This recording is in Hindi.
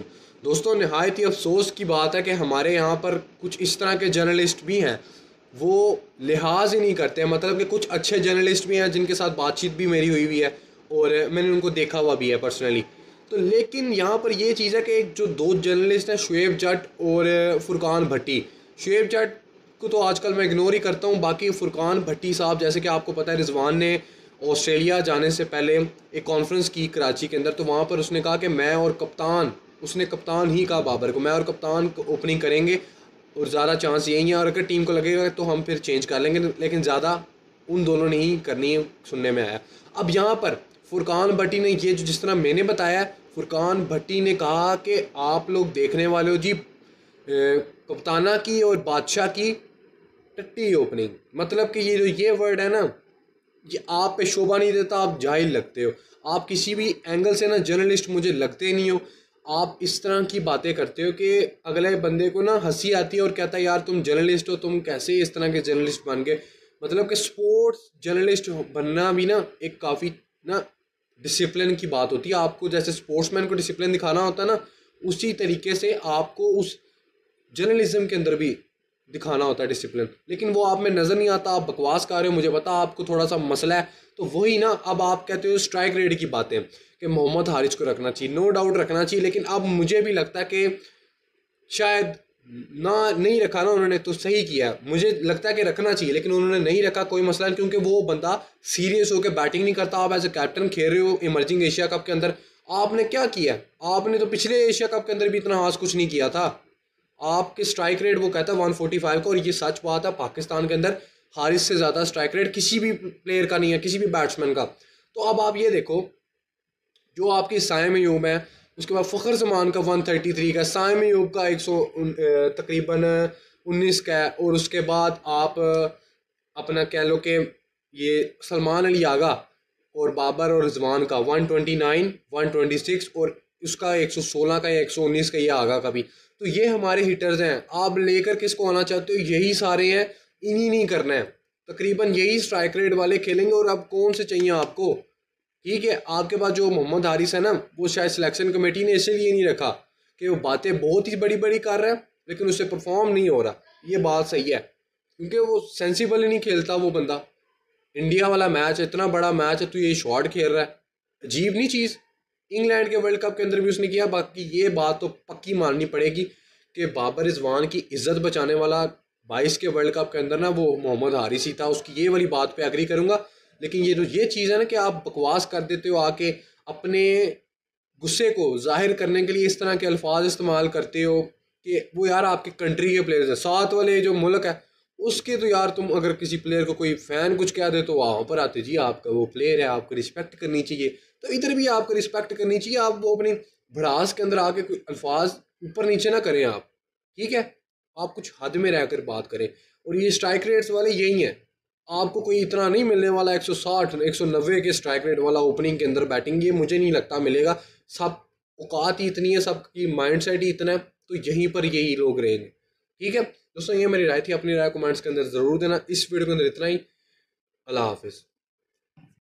वालेकुम दोस्तों नहायत ही अफसोस की बात है कि हमारे यहाँ पर कुछ इस तरह के जर्नलिस्ट भी हैं वो लिहाज ही नहीं करते हैं मतलब कि कुछ अच्छे जर्नलिस्ट भी हैं जिनके साथ बातचीत भी मेरी हुई हुई है और मैंने उनको देखा हुआ भी है पर्सनली तो लेकिन यहाँ पर ये चीज़ है कि जो दो जर्नलिस्ट हैं शुएब जट और फुरकान भट्टी शुएब जट को तो आजकल मैं इग्नोर ही करता हूँ बाकी फुरकान भट्टी साहब जैसे कि आपको पता है रिजवान ने ऑस्ट्रेलिया जाने से पहले एक कॉन्फ्रेंस की कराची के अंदर तो वहाँ पर उसने कहा कि मैं और कप्तान उसने कप्तान ही कहा बाबर को मैं और कप्तान ओपनिंग करेंगे और ज़्यादा चांस यही है और अगर टीम को लगेगा तो हम फिर चेंज कर लेंगे लेकिन ज़्यादा उन दोनों ने ही करनी है सुनने में आया अब यहाँ पर फुरकान भट्टी ने ये जो जिस तरह मैंने बताया फुरकान भट्टी ने कहा कि आप लोग देखने वाले हो जी कप्ताना की और बादशाह की टट्टी ओपनिंग मतलब कि ये जो ये वर्ड है ना ये आप पे शोभा नहीं देता आप जाहिल लगते हो आप किसी भी एंगल से ना जर्नलिस्ट मुझे लगते नहीं हो आप इस तरह की बातें करते हो कि अगले बंदे को ना हंसी आती है और कहता है यार तुम जर्नलिस्ट हो तुम कैसे इस तरह के जर्नलिस्ट बन गए मतलब कि स्पोर्ट्स जर्नलिस्ट बनना भी ना एक काफ़ी ना डिसिप्लिन की बात होती है आपको जैसे स्पोर्ट्समैन को डिसिप्लिन दिखाना होता है ना उसी तरीके से आपको उस जर्नलिज्म के अंदर भी दिखाना होता है डिसिप्लिन लेकिन वो आप में नज़र नहीं आता आप बकवास कर रहे हो मुझे पता आपको थोड़ा सा मसला है तो वही ना अब आप कहते हो स्ट्राइक रेट की बातें कि मोहम्मद हारिज को रखना चाहिए नो डाउट रखना चाहिए लेकिन अब मुझे भी लगता है कि शायद ना नहीं रखा ना उन्होंने तो सही किया मुझे लगता है कि रखना चाहिए लेकिन उन्होंने नहीं रखा कोई मसला नहीं क्योंकि वो बंदा सीरियस होकर बैटिंग नहीं करता आप एज ए कैप्टन खेल रहे हो इमर्जिंग एशिया कप के अंदर आपने क्या किया आपने तो पिछले एशिया कप के अंदर भी इतना हास कुछ नहीं किया था आपके स्ट्राइक रेट वो कहता है वन फोर्टी फाइव का और ये सच बात है पाकिस्तान के अंदर हारिस से ज़्यादा स्ट्राइक रेट किसी भी प्लेयर का नहीं है किसी भी बैट्समैन का तो अब आप ये देखो जो आपके साइम यूब यूम है उसके बाद फखर जमान का वन थर्टी थ्री का साइम यूब का एक सौ तकरीबन उन्नीस का है और उसके बाद आप अपना कह लो कि ये सलमान अली आगा और बाबर और रजमान का one twenty nine one twenty six और उसका एक सौ सोलह का या एक सौ उन्नीस का ये आगा का भी तो ये हमारे हीटर्स हैं आप लेकर किसको आना चाहते हो यही सारे हैं इन्हीं नहीं करना है तकरीबन यही स्ट्राइक रेट वाले खेलेंगे और अब कौन से चाहिए आपको ठीक है आपके पास जो मोहम्मद हारिस है ना वो शायद सिलेक्शन कमेटी ने इसलिए नहीं रखा कि वो बातें बहुत ही बड़ी बड़ी कर रहा है लेकिन उससे परफॉर्म नहीं हो रहा ये बात सही है क्योंकि वो सेंसिबल नहीं खेलता वो बंदा इंडिया वाला मैच इतना बड़ा मैच है तो ये शॉट खेल रहा है अजीब नहीं चीज़ इंग्लैंड के वर्ल्ड कप के अंदर भी उसने किया बाकी ये बात तो पक्की माननी पड़ेगी कि बाबर रिजवान की इज्जत बचाने वाला बाईस के वर्ल्ड कप के अंदर ना वो मोहम्मद हारिस ही था उसकी ये वाली बात पे एग्री करूँगा लेकिन ये जो ये चीज़ है ना कि आप बकवास कर देते हो आके अपने गुस्से को जाहिर करने के लिए इस तरह के अल्फाज इस्तेमाल करते हो कि वो यार आपके कंट्री के प्लेयर्स हैं साथ वाले जो मुल्क है उसके तो यार तुम अगर किसी प्लेयर को कोई फ़ैन कुछ कह दे तो वहाँ पर आते जी आपका वो प्लेयर है आपको रिस्पेक्ट करनी चाहिए तो इधर भी आपको रिस्पेक्ट करनी चाहिए आप वो अपनी भड़ास के अंदर आके कोई अल्फाज ऊपर नीचे ना करें आप ठीक है आप कुछ हद में रहकर बात करें और ये स्ट्राइक रेट्स वाले यही हैं आपको कोई इतना नहीं मिलने वाला 160 190 के स्ट्राइक रेट वाला ओपनिंग के अंदर बैटिंग ये मुझे नहीं लगता मिलेगा सब औकात ही इतनी है सबकी माइंड सेट ही इतना है तो यहीं पर यही लोग रहेंगे ठीक है दोस्तों ये मेरी राय थी अपनी राय कमेंट्स के अंदर ज़रूर देना इस वीडियो के अंदर इतना ही अल्लाह हाफिज़